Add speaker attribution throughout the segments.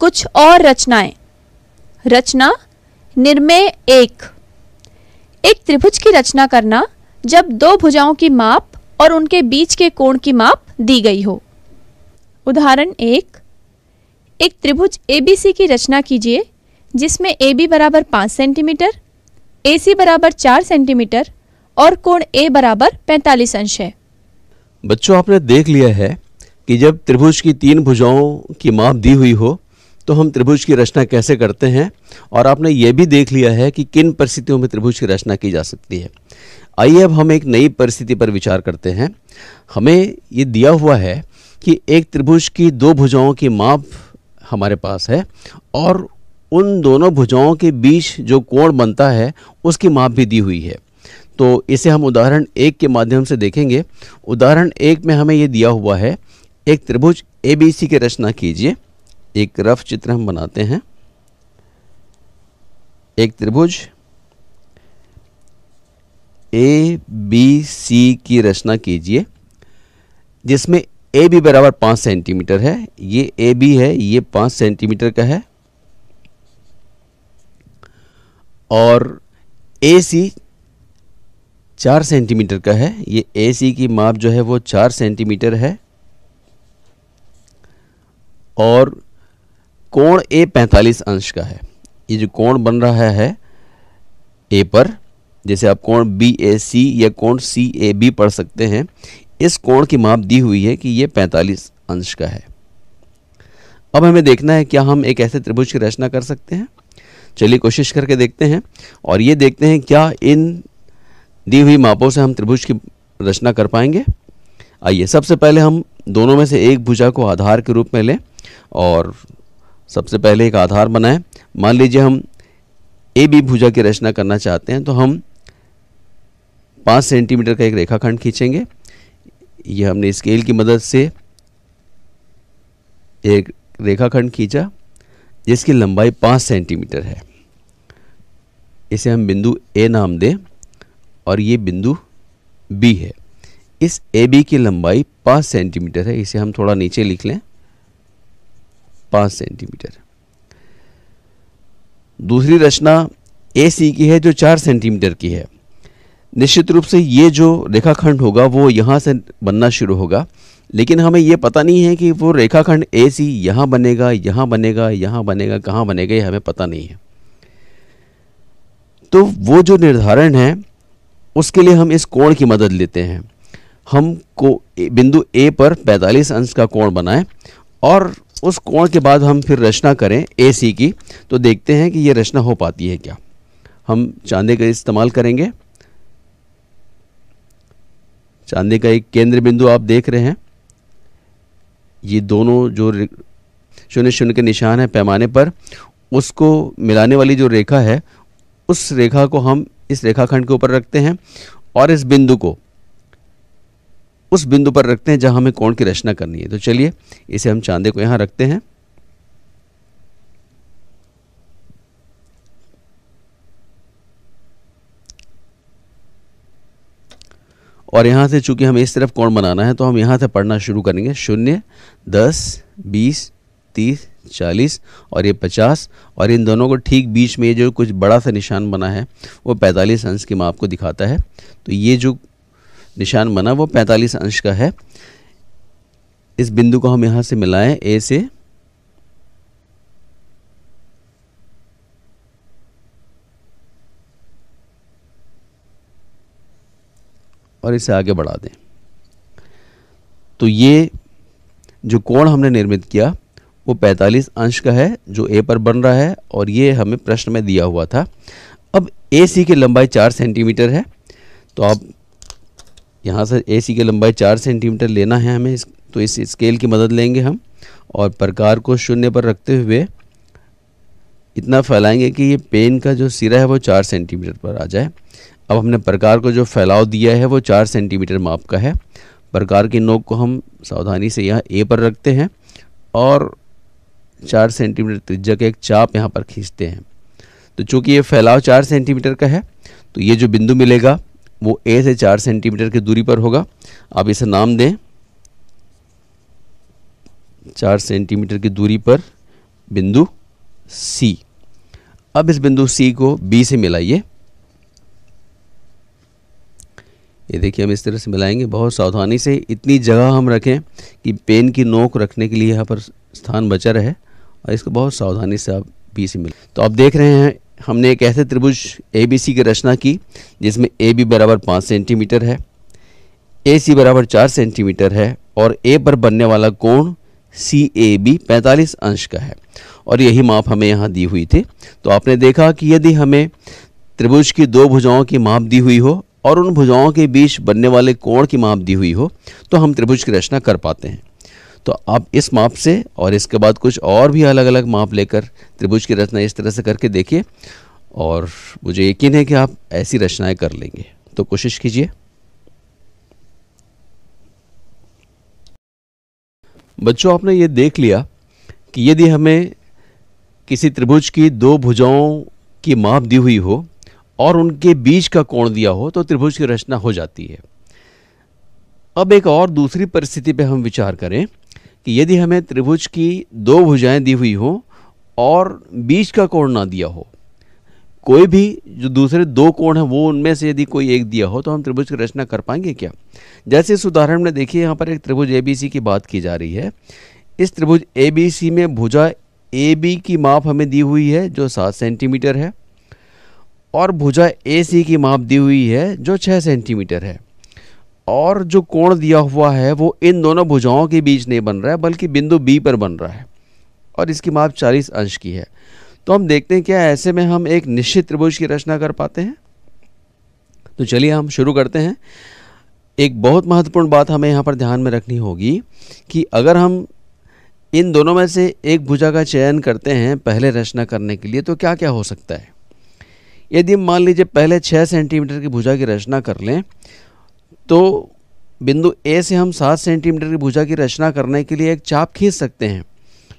Speaker 1: कुछ और रचनाएं रचना निर्मय एक एक त्रिभुज की रचना करना जब दो भुजाओं की माप और उनके बीच के कोण की माप दी गई हो उदाहरण एक एक त्रिभुज एबीसी की रचना कीजिए जिसमें ए बी बराबर पाँच सेंटीमीटर ए सी बराबर चार सेंटीमीटर और कोण ए बराबर पैंतालीस अंश है
Speaker 2: बच्चों आपने देख लिया है कि जब त्रिभुज की तीन भुजाओं की माप दी हुई हो तो हम त्रिभुज की रचना कैसे करते हैं और आपने ये भी देख लिया है कि किन परिस्थितियों में त्रिभुज की रचना की जा सकती है आइए अब हम एक नई परिस्थिति पर विचार करते हैं हमें ये दिया हुआ है कि एक त्रिभुज की दो भुजाओं की माप हमारे पास है और उन दोनों भुजाओं के बीच जो कोण बनता है उसकी माप भी दी हुई है तो इसे हम उदाहरण एक के माध्यम से देखेंगे उदाहरण एक में हमें ये दिया हुआ है एक त्रिभुज ए बी सी की रचना कीजिए एक रफ चित्र हम बनाते हैं एक त्रिभुज ए बी सी की रचना कीजिए जिसमें ए बी बराबर पांच सेंटीमीटर है ये ए बी है ये पांच सेंटीमीटर का है और ए सी चार सेंटीमीटर का है ये ए सी की माप जो है वो चार सेंटीमीटर है और कोण ए 45 अंश का है ये जो कोण बन रहा है ए पर जैसे आप कोण बी ए सी या कोण सी ए बी पढ़ सकते हैं इस कोण की माप दी हुई है कि ये 45 अंश का है अब हमें देखना है क्या हम एक ऐसे त्रिभुज की रचना कर सकते हैं चलिए कोशिश करके देखते हैं और ये देखते हैं क्या इन दी हुई मापों से हम त्रिभुज की रचना कर पाएंगे आइए सबसे पहले हम दोनों में से एक भुजा को आधार के रूप में लें और सबसे पहले एक आधार बनाएं मान लीजिए हम ए बी भुजा की रचना करना चाहते हैं तो हम पाँच सेंटीमीटर का एक रेखाखंड खींचेंगे ये हमने स्केल की मदद से एक रेखाखंड खींचा जिसकी लंबाई पाँच सेंटीमीटर है इसे हम बिंदु ए नाम दें और ये बिंदु बी है इस ए बी की लंबाई पाँच सेंटीमीटर है इसे हम थोड़ा नीचे लिख लें पाँच सेंटीमीटर दूसरी रचना ए सी की है जो चार सेंटीमीटर की है निश्चित रूप से ये जो रेखाखंड होगा वो यहाँ से बनना शुरू होगा लेकिन हमें ये पता नहीं है कि वो रेखाखंड ए सी यहाँ बनेगा यहाँ बनेगा यहाँ बनेगा कहाँ बनेगा ये हमें पता नहीं है तो वो जो निर्धारण है उसके लिए हम इस कोण की मदद लेते हैं हम को बिंदु ए पर 45 अंश का कोण बनाएं और उस कोण के बाद हम फिर रचना करें ए सी की तो देखते हैं कि ये रचना हो पाती है क्या हम चांदे का इस्तेमाल करेंगे चांदे का एक केंद्र बिंदु आप देख रहे हैं ये दोनों जो शून्य शून्य के निशान है पैमाने पर उसको मिलाने वाली जो रेखा है उस रेखा को हम इस रेखाखंड के ऊपर रखते हैं और इस बिंदु को उस बिंदु पर रखते हैं जहां हमें कोण की रचना करनी है तो चलिए इसे हम चांदे को यहां रखते हैं और यहां से चूंकि हमें इस तरफ कोण बनाना है तो हम यहाँ से पढ़ना शुरू करेंगे शून्य दस बीस तीस चालीस और ये पचास और इन दोनों को ठीक बीच में ये जो कुछ बड़ा सा निशान बना है वो पैंतालीस अंश के माप को दिखाता है तो ये जो निशान बना वो 45 अंश का है इस बिंदु को हम यहां से मिलाएं ए से और इसे आगे बढ़ा दें तो ये जो कोण हमने निर्मित किया वो 45 अंश का है जो ए पर बन रहा है और ये हमें प्रश्न में दिया हुआ था अब ए सी की लंबाई 4 सेंटीमीटर है तो आप यहाँ से ए सी की लंबाई चार सेंटीमीटर लेना है हमें इस, तो इस स्केल की मदद लेंगे हम और प्रकार को शून्य पर रखते हुए इतना फैलाएंगे कि ये पेन का जो सिरा है वो चार सेंटीमीटर पर आ जाए अब हमने प्रकार को जो फैलाव दिया है वो चार सेंटीमीटर माप का है प्रकार की नोक को हम सावधानी से यहाँ ए पर रखते हैं और चार सेंटीमीटर त्रिज्या का एक चाप यहाँ पर खींचते हैं तो चूँकि ये फैलाव चार सेंटीमीटर का है तो ये जो बिंदु मिलेगा वो ए से चार सेंटीमीटर की दूरी पर होगा आप इसे नाम दें चार सेंटीमीटर की दूरी पर बिंदु सी अब इस बिंदु सी को बी से मिलाइए ये देखिए हम इस तरह से मिलाएंगे बहुत सावधानी से इतनी जगह हम रखें कि पेन की नोक रखने के लिए यहाँ पर स्थान बचा रहे और इसको बहुत सावधानी से आप बी से मिल तो आप देख रहे हैं हमने एक ऐसे त्रिभुज ए बी सी की रचना की जिसमें ए बी बराबर पाँच सेंटीमीटर है ए सी बराबर चार सेंटीमीटर है और ए पर बनने वाला कोण सी ए बी पैंतालीस अंश का है और यही माप हमें यहाँ दी हुई थी तो आपने देखा कि यदि हमें त्रिभुज की दो भुजाओं की माप दी हुई हो और उन भुजाओं के बीच बनने वाले कोण की माप दी हुई हो तो हम त्रिभुज की रचना कर पाते हैं तो आप इस माप से और इसके बाद कुछ और भी अलग अलग माप लेकर त्रिभुज की रचना इस तरह से करके देखिए और मुझे यकीन है कि आप ऐसी रचनाएं कर लेंगे तो कोशिश कीजिए बच्चों आपने ये देख लिया कि यदि हमें किसी त्रिभुज की दो भुजाओं की माप दी हुई हो और उनके बीच का कोण दिया हो तो त्रिभुज की रचना हो जाती है अब एक और दूसरी परिस्थिति पे हम विचार करें कि यदि हमें त्रिभुज की दो भुजाएं दी हुई हों और बीच का कोण ना दिया हो कोई भी जो दूसरे दो कोण हैं वो उनमें से यदि कोई एक दिया हो तो हम त्रिभुज की रचना कर पाएंगे क्या जैसे इस उदाहरण में देखिए यहाँ पर एक त्रिभुज ए की बात की जा रही है इस त्रिभुज ए में भुजा ए बी की माप हमें दी हुई है जो सात सेंटीमीटर है और भुजा ए सी की माप दी हुई है जो छः सेंटीमीटर है और जो कोण दिया हुआ है वो इन दोनों भुजाओं के बीच नहीं बन रहा है बल्कि बिंदु बी पर बन रहा है और इसकी माप 40 अंश की है तो हम देखते हैं क्या ऐसे में हम एक निश्चित त्रिभुज की रचना कर पाते हैं तो चलिए हम शुरू करते हैं एक बहुत महत्वपूर्ण बात हमें यहाँ पर ध्यान में रखनी होगी कि अगर हम इन दोनों में से एक भुजा का चयन करते हैं पहले रचना करने के लिए तो क्या क्या हो सकता है यदि हम मान लीजिए पहले छः सेंटीमीटर की भुजा की रचना कर लें तो बिंदु ए से हम सात सेंटीमीटर की भुजा की रचना करने के लिए एक चाप खींच सकते हैं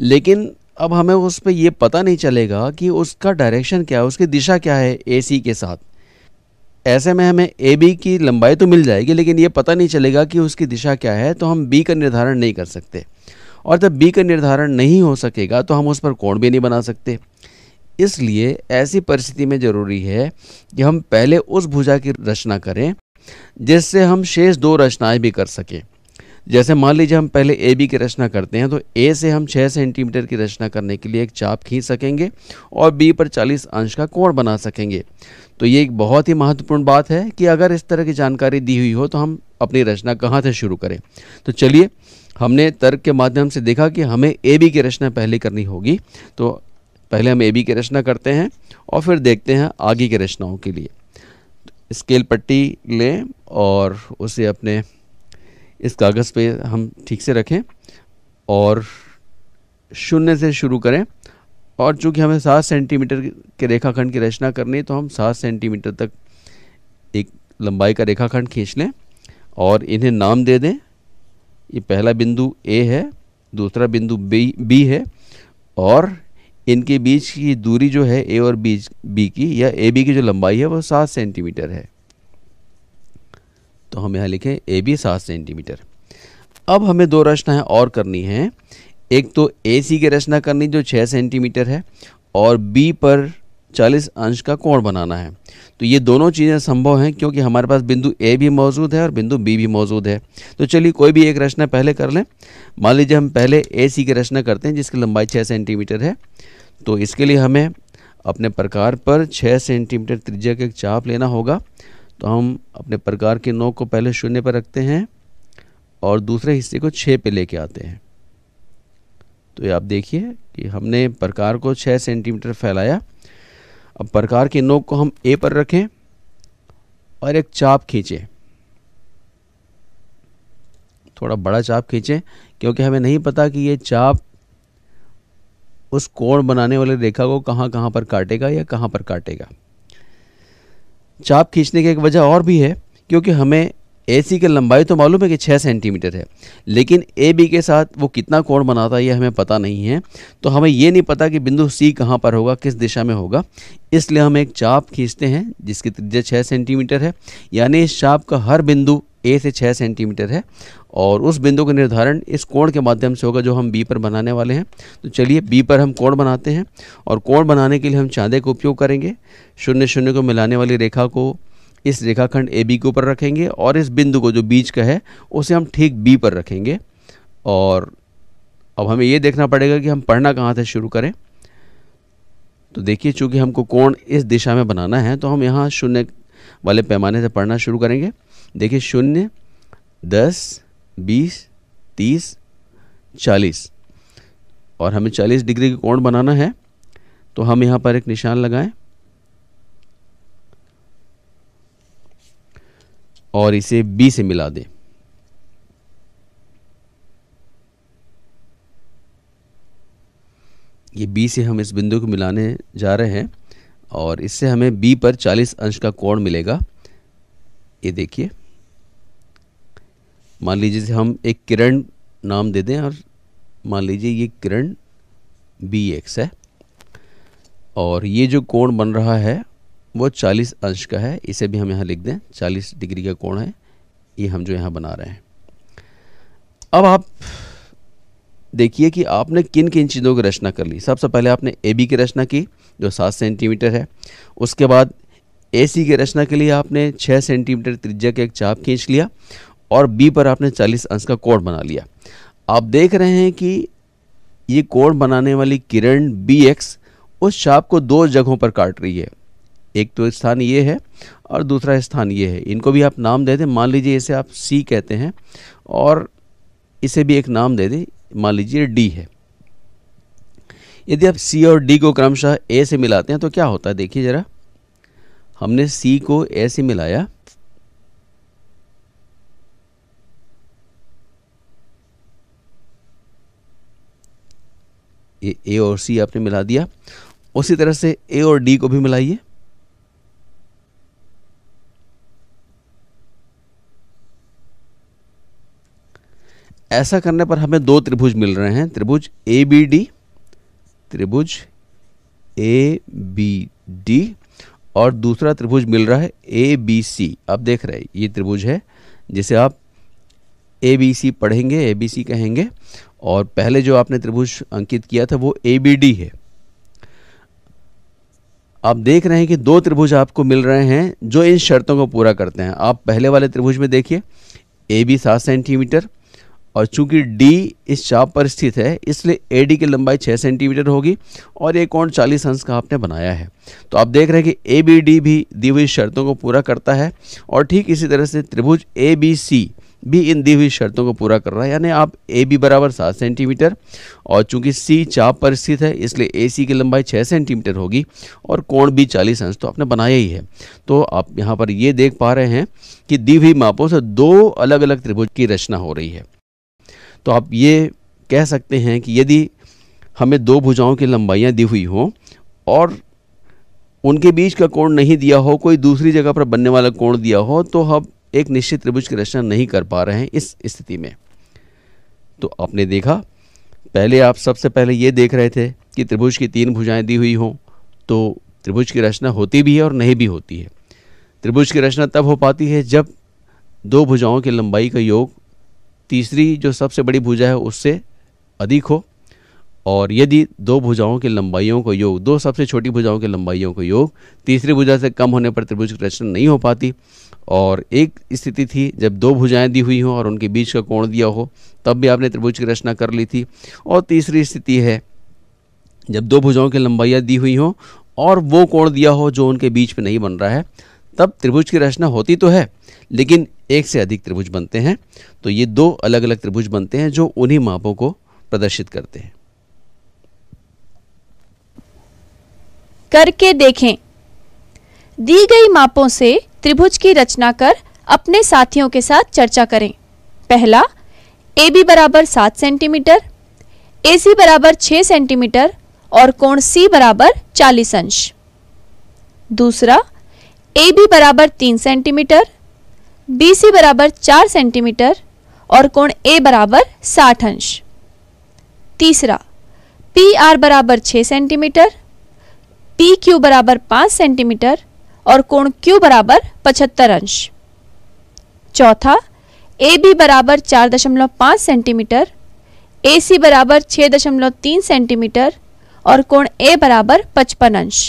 Speaker 2: लेकिन अब हमें उस पर यह पता नहीं चलेगा कि उसका डायरेक्शन क्या है उसकी दिशा क्या है ए सी के साथ ऐसे में हमें ए बी की लंबाई तो मिल जाएगी लेकिन ये पता नहीं चलेगा कि उसकी दिशा क्या है तो हम बी का निर्धारण नहीं कर सकते और जब बी का निर्धारण नहीं हो सकेगा तो हम उस पर कोण भी नहीं बना सकते इसलिए ऐसी परिस्थिति में ज़रूरी है कि हम पहले उस भुजा की रचना करें जिससे हम शेष दो रचनाएं भी कर सकें जैसे मान लीजिए हम पहले ए बी की रचना करते हैं तो ए से हम 6 सेंटीमीटर की रचना करने के लिए एक चाप खींच सकेंगे और बी पर 40 अंश का कोण बना सकेंगे तो ये एक बहुत ही महत्वपूर्ण बात है कि अगर इस तरह की जानकारी दी हुई हो तो हम अपनी रचना कहाँ से शुरू करें तो चलिए हमने तर्क के माध्यम से देखा कि हमें ए बी की रचना पहले करनी होगी तो पहले हम ए बी की रचना करते हैं और फिर देखते हैं आगे की रचनाओं के लिए स्केल पट्टी लें और उसे अपने इस कागज़ पे हम ठीक से रखें और शून्य से शुरू करें और चूँकि हमें सात सेंटीमीटर के रेखाखंड की रचना करनी है तो हम सात सेंटीमीटर तक एक लंबाई का रेखाखंड खींच लें और इन्हें नाम दे दें ये पहला बिंदु ए है दूसरा बिंदु बी बी है और इनके बीच की दूरी जो है ए और बी बी की या ए बी की जो लंबाई है वो सात सेंटीमीटर है तो हम यहाँ लिखें ए बी सात सेंटीमीटर अब हमें दो रचनाएँ और करनी हैं एक तो ए सी की रचना करनी जो छः सेंटीमीटर है और बी पर चालीस अंश का कोण बनाना है तो ये दोनों चीज़ें संभव हैं क्योंकि हमारे पास बिंदु ए भी मौजूद है और बिंदु बी भी मौजूद है तो चलिए कोई भी एक रचना पहले कर लें मान लीजिए हम पहले ए सी की रचना करते हैं जिसकी लंबाई छः सेंटीमीटर है तो इसके लिए हमें अपने प्रकार पर 6 सेंटीमीटर त्रिज्या का एक चाप लेना होगा तो हम अपने प्रकार के नोक को पहले शून्य पर रखते हैं और दूसरे हिस्से को छः पे लेके आते हैं तो ये आप देखिए कि हमने प्रकार को छः सेंटीमीटर फैलाया अब प्रकार के नोक को हम ए पर रखें और एक चाप खींचें थोड़ा बड़ा चाप खींचें क्योंकि हमें नहीं पता कि ये चाप उस कोण बनाने वाले रेखा को कहाँ कहाँ पर काटेगा या कहाँ पर काटेगा चाप खींचने की एक वजह और भी है क्योंकि हमें ए सी की लंबाई तो मालूम है कि छः सेंटीमीटर है लेकिन ए बी के साथ वो कितना कोण बनाता है ये हमें पता नहीं है तो हमें ये नहीं पता कि बिंदु सी कहाँ पर होगा किस दिशा में होगा इसलिए हम एक चाप खींचते हैं जिसकी त्रिज्या छः सेंटीमीटर है यानी इस चाप का हर बिंदु ए से छः सेंटीमीटर है और उस बिंदु का निर्धारण इस कोण के माध्यम से होगा जो हम बी पर बनाने वाले हैं तो चलिए बी पर हम कोण बनाते हैं और कोण बनाने के लिए हम चांदे का उपयोग करेंगे शून्य शून्य को मिलाने वाली रेखा को इस रेखाखंड ए बी के ऊपर रखेंगे और इस बिंदु को जो बीच का है उसे हम ठीक बी पर रखेंगे और अब हमें ये देखना पड़ेगा कि हम पढ़ना कहाँ से शुरू करें तो देखिए चूंकि हमको कोण इस दिशा में बनाना है तो हम यहाँ शून्य वाले पैमाने से पढ़ना शुरू करेंगे देखिए शून्य दस बीस तीस चालीस और हमें चालीस डिग्री का कोण बनाना है तो हम यहाँ पर एक निशान लगाएं और इसे बी से मिला दें ये बी से हम इस बिंदु को मिलाने जा रहे हैं और इससे हमें बी पर 40 अंश का कोण मिलेगा ये देखिए मान लीजिए हम एक किरण नाम दे दें और मान लीजिए ये किरण बी एक्स है और ये जो कोण बन रहा है वो 40 अंश का है इसे भी हम यहाँ लिख दें 40 डिग्री का कोण है ये हम जो यहाँ बना रहे हैं अब आप देखिए कि आपने किन किन चीज़ों की रचना कर ली सबसे पहले आपने ए बी की रचना की जो सात सेंटीमीटर है उसके बाद ए सी की रचना के लिए आपने छः सेंटीमीटर त्रिज्या का एक चाप खींच लिया और बी पर आपने चालीस अंश का कोण बना लिया आप देख रहे हैं कि ये कोण बनाने वाली किरण बी एक्स उस चाप को दो जगहों पर काट रही है एक तो स्थान ये है और दूसरा स्थान ये है इनको भी आप नाम दे दें मान लीजिए इसे आप सी कहते हैं और इसे भी एक नाम दे दें मान लीजिए डी है यदि आप सी और डी को क्रमशः ए से मिलाते हैं तो क्या होता है देखिए ज़रा हमने सी को ए से मिलाया ए, ए और सी आपने मिला दिया उसी तरह से ए और डी को भी मिलाइए ऐसा करने पर हमें दो त्रिभुज मिल रहे हैं त्रिभुज ए बी डी त्रिभुज ए बी डी और दूसरा त्रिभुज मिल रहा है ए बी सी आप देख रहे हैं ये त्रिभुज है जिसे आप ए बी सी पढ़ेंगे ए बी सी कहेंगे और पहले जो आपने त्रिभुज अंकित किया था वो ए बी डी है आप देख रहे हैं कि दो त्रिभुज आपको मिल रहे हैं जो इन शर्तों को पूरा करते हैं आप पहले वाले त्रिभुज में देखिए ए बी सात सेंटीमीटर और चूंकि डी इस चाप पर स्थित है इसलिए ए डी की लंबाई 6 सेंटीमीटर होगी और ये कोण 40 अंश का आपने बनाया है तो आप देख रहे हैं कि ए बी डी भी दी हुई शर्तों को पूरा करता है और ठीक इसी तरह से त्रिभुज ए बी सी भी इन दी हुई शर्तों को पूरा कर रहा है यानी आप ए बी बराबर सात सेंटीमीटर और चूंकि सी चाप पर स्थित है इसलिए ए सी की लंबाई छः सेंटीमीटर होगी और कोण भी चालीस अंश तो आपने बनाया ही है तो आप यहाँ पर ये देख पा रहे हैं कि दी हुई मापों से दो अलग अलग त्रिभुज की रचना हो रही है तो आप ये कह सकते हैं कि यदि हमें दो भुजाओं की लंबाइयाँ दी हुई हों और उनके बीच का कोण नहीं दिया हो कोई दूसरी जगह पर बनने वाला कोण दिया हो तो हम एक निश्चित त्रिभुज की रचना नहीं कर पा रहे हैं इस स्थिति में तो आपने देखा पहले आप सबसे पहले ये देख रहे थे कि त्रिभुज की तीन भुजाएं दी हुई हों तो त्रिभुज की रचना होती भी है और नहीं भी होती है त्रिभुज की रचना तब हो पाती है जब दो भुजाओं की लंबाई का योग तीसरी जो सबसे बड़ी भुजा है उससे अधिक हो और यदि दो भुजाओं की लंबाइयों का योग दो सबसे छोटी भुजाओं की लंबाइयों का योग तीसरी भुजा से कम होने पर त्रिभुज की रचना नहीं हो पाती और एक स्थिति थी जब दो भुजाएं दी हुई हों और उनके बीच का कोण दिया हो तब भी आपने त्रिभुज की रचना कर ली थी और तीसरी स्थिति है जब दो भुजाओं की लंबाइयाँ दी हुई हों और वो कोण दिया हो जो उनके बीच में नहीं बन रहा है तब त्रिभुज की रचना होती तो है लेकिन एक से अधिक त्रिभुज बनते हैं तो ये दो अलग अलग त्रिभुज बनते हैं जो उन्हीं मापों को प्रदर्शित करते हैं
Speaker 1: करके देखें दी गई मापों से त्रिभुज की रचना कर अपने साथियों के साथ चर्चा करें पहला ए बी बराबर सात सेंटीमीटर ए सी बराबर छह सेंटीमीटर और कोण सी बराबर चालीस अंश दूसरा ए बी बराबर तीन सेंटीमीटर बी सी बराबर चार सेंटीमीटर और कोण ए बराबर साठ अंश तीसरा पी आर बराबर छः सेंटीमीटर पी क्यू बराबर पाँच सेंटीमीटर और कोण क्यू बराबर पचहत्तर अंश चौथा ए बी बराबर चार दशमलव पाँच सेंटीमीटर ए सी बराबर छः दशमलव तीन सेंटीमीटर और कोण ए बराबर पचपन अंश